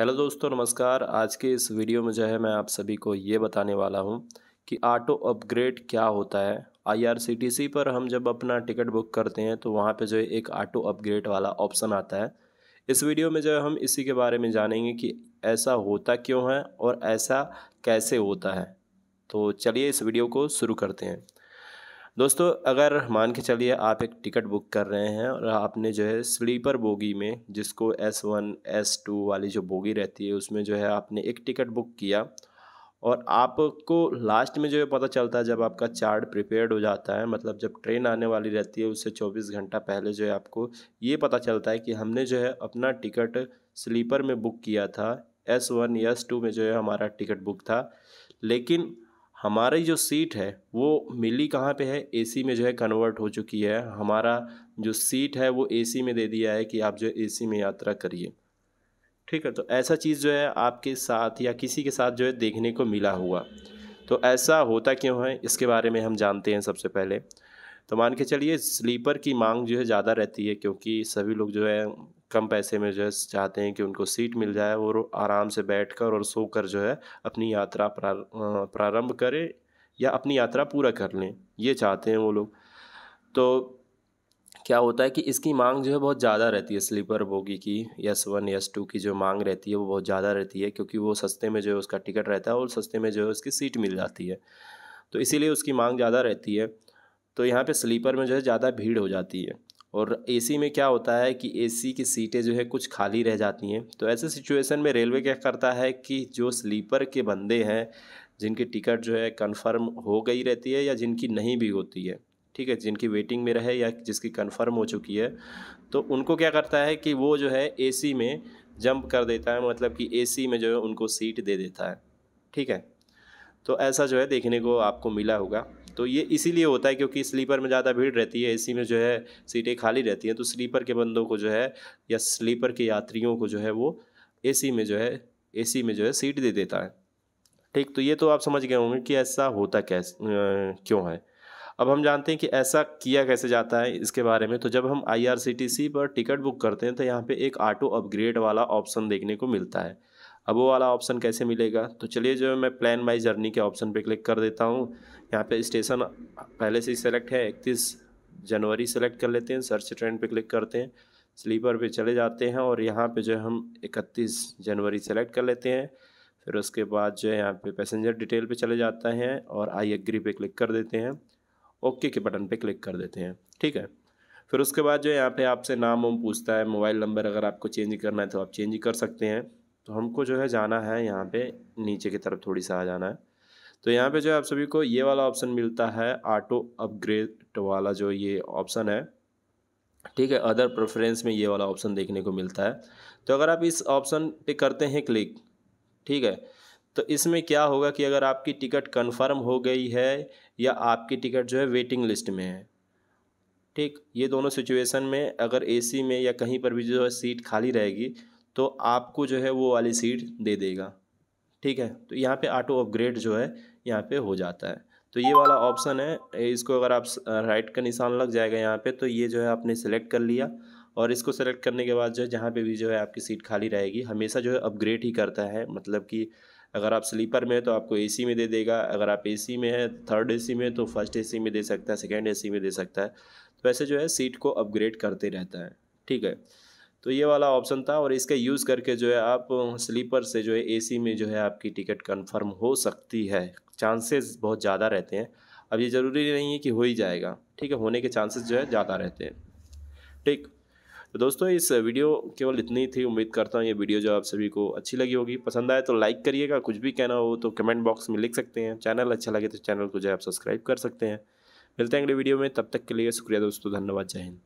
hello दोस्तों नमस्कार आज के इस वीडियो में जो है मैं आप सभी को ये बताने वाला हूँ कि ऑटो अपग्रेड क्या होता है आईआरसीटीसी पर हम जब अपना टिकट बुक करते हैं तो वहाँ पे जो है एक ऑटो अपग्रेड वाला ऑप्शन आता है इस वीडियो में जो है हम इसी के बारे में जानेंगे कि ऐसा होता क्यों है और ऐसा कैसे होता है तो चलिए इस वीडियो को शुरू करते हैं दोस्तों अगर मान के चलिए आप एक टिकट बुक कर रहे हैं और आपने जो है स्लीपर बोगी में जिसको एस वन एस टू वाली जो बोगी रहती है उसमें जो है आपने एक टिकट बुक किया और आपको लास्ट में जो है पता चलता है जब आपका चार्ट प्रिपेयर्ड हो जाता है मतलब जब ट्रेन आने वाली रहती है उससे 24 घंटा पहले जो है आपको ये पता चलता है कि हमने जो है अपना टिकट स्लीपर में बुक किया था एस वन एस टू में जो है हमारा टिकट बुक था लेकिन हमारी जो सीट है वो मिली कहाँ पे है एसी में जो है कन्वर्ट हो चुकी है हमारा जो सीट है वो एसी में दे दिया है कि आप जो एसी में यात्रा करिए ठीक है तो ऐसा चीज़ जो है आपके साथ या किसी के साथ जो है देखने को मिला हुआ तो ऐसा होता क्यों है इसके बारे में हम जानते हैं सबसे पहले तो मान के चलिए स्लीपर की मांग जो है ज़्यादा रहती है क्योंकि सभी लोग जो है कम पैसे में जो है चाहते हैं कि उनको सीट मिल जाए और आराम से बैठकर और सोकर जो है अपनी यात्रा प्रारंभ करें या अपनी यात्रा पूरा कर लें ये चाहते हैं वो लोग तो क्या होता है कि इसकी मांग जो है बहुत ज़्यादा रहती है स्लीपर बोगी की यस वन यस टू की जो मांग रहती है वो बहुत ज़्यादा रहती है क्योंकि वो सस्ते में जो है उसका टिकट रहता है और सस्ते में जो है उसकी सीट मिल जाती है तो इसीलिए उसकी मांग ज़्यादा रहती है तो यहाँ पे स्लीपर में जो है ज़्यादा भीड़ हो जाती है और एसी में क्या होता है कि एसी की सीटें जो है कुछ खाली रह जाती हैं तो ऐसे सिचुएशन में रेलवे क्या करता है कि जो स्लीपर के बंदे हैं जिनकी टिकट जो है कंफर्म हो गई रहती है या जिनकी नहीं भी होती है ठीक है जिनकी वेटिंग में रहे या जिसकी कंफर्म हो चुकी है तो उनको क्या करता है कि वो जो है एसी में जंप कर देता है मतलब कि एसी में जो है उनको सीट दे देता है ठीक है तो ऐसा जो है देखने को आपको मिला होगा तो ये इसीलिए होता है क्योंकि स्लीपर में ज़्यादा भीड़ रहती है इसी में जो है सीटें खाली रहती हैं तो स्लीपर के बंदों को जो है या स्लीपर के यात्रियों को जो है वो ए में जो है ए में जो है सीट दे देता है ठीक तो ये तो आप समझ गए होंगे कि ऐसा होता कैसे क्यों है अब हम जानते हैं कि ऐसा किया कैसे जाता है इसके बारे में तो जब हम आई पर टिकट बुक करते हैं तो यहाँ पे एक ऑटो अपग्रेड वाला ऑप्शन देखने को मिलता है अब वो वाला ऑप्शन कैसे मिलेगा तो चलिए जो मैं प्लान माई जर्नी के ऑप्शन पे क्लिक कर देता हूँ यहाँ पे स्टेशन पहले से ही सेलेक्ट है इकतीस जनवरी सेलेक्ट कर लेते हैं सर्च ट्रेन पे क्लिक करते हैं स्लीपर पे चले जाते हैं और यहाँ पे जो हम इकतीस जनवरी सेलेक्ट कर लेते हैं फिर उसके बाद जो है यहाँ पे पैसेंजर डिटेल पे चले जाता है और आई एग्री पे क्लिक कर देते हैं ओके के बटन पे क्लिक कर देते हैं ठीक है फिर उसके बाद जो है यहाँ पे आपसे नाम वाम पूछता है मोबाइल नंबर अगर आपको चेंज करना है तो आप चेंज कर सकते हैं तो हमको जो है जाना है यहाँ पे नीचे की तरफ थोड़ी सा आ जाना है तो यहाँ पे जो है आप सभी को ये वाला ऑप्शन मिलता है ऑटो अपग्रेड वाला जो ये ऑप्शन है ठीक है अदर प्रेफरेंस में ये वाला ऑप्शन देखने को मिलता है तो अगर आप इस ऑप्शन पे करते हैं क्लिक ठीक है तो इसमें क्या होगा कि अगर आपकी टिकट कन्फर्म हो गई है या आपकी टिकट जो है वेटिंग लिस्ट में है ठीक ये दोनों सिचुएसन में अगर ए में या कहीं पर भी जो है सीट खाली रहेगी तो आपको जो है वो वाली सीट दे देगा ठीक है तो यहाँ पे ऑटो अपग्रेड जो है यहाँ पे हो जाता है तो ये वाला ऑप्शन है इसको अगर आप राइट का निशान लग जाएगा यहाँ पे तो ये जो है आपने सेलेक्ट कर लिया और इसको सेलेक्ट करने के बाद जो है जहाँ पर भी जो है आपकी सीट खाली रहेगी हमेशा जो है अपग्रेड ही करता है मतलब कि अगर आप स्लीपर में है तो आपको एसी में दे देगा अगर आप एसी में है थर्ड एसी में तो फर्स्ट एसी में दे सकता है सेकेंड एसी में दे सकता है तो वैसे जो है सीट को अपग्रेड करते रहता है ठीक है तो ये वाला ऑप्शन था और इसका यूज़ करके जो है आप स्लीपर से जो है एसी में जो है आपकी टिकट कंफर्म हो सकती है चांसेस बहुत ज़्यादा रहते हैं अब ये ज़रूरी नहीं है कि हो ही जाएगा ठीक है होने के चांसेस जो है ज़्यादा रहते हैं ठीक तो दोस्तों इस वीडियो केवल इतनी थी उम्मीद करता हूँ ये वीडियो जो आप सभी को अच्छी लगी होगी पसंद आए तो लाइक करिएगा कुछ भी कहना हो तो कमेंट बॉक्स में लिख सकते हैं चैनल अच्छा लगे तो चैनल को जो है आप सब्सक्राइब कर सकते हैं मिलते हैं अगले वीडियो में तब तक के लिए शुक्रिया दोस्तों धन्यवाद जय हिंद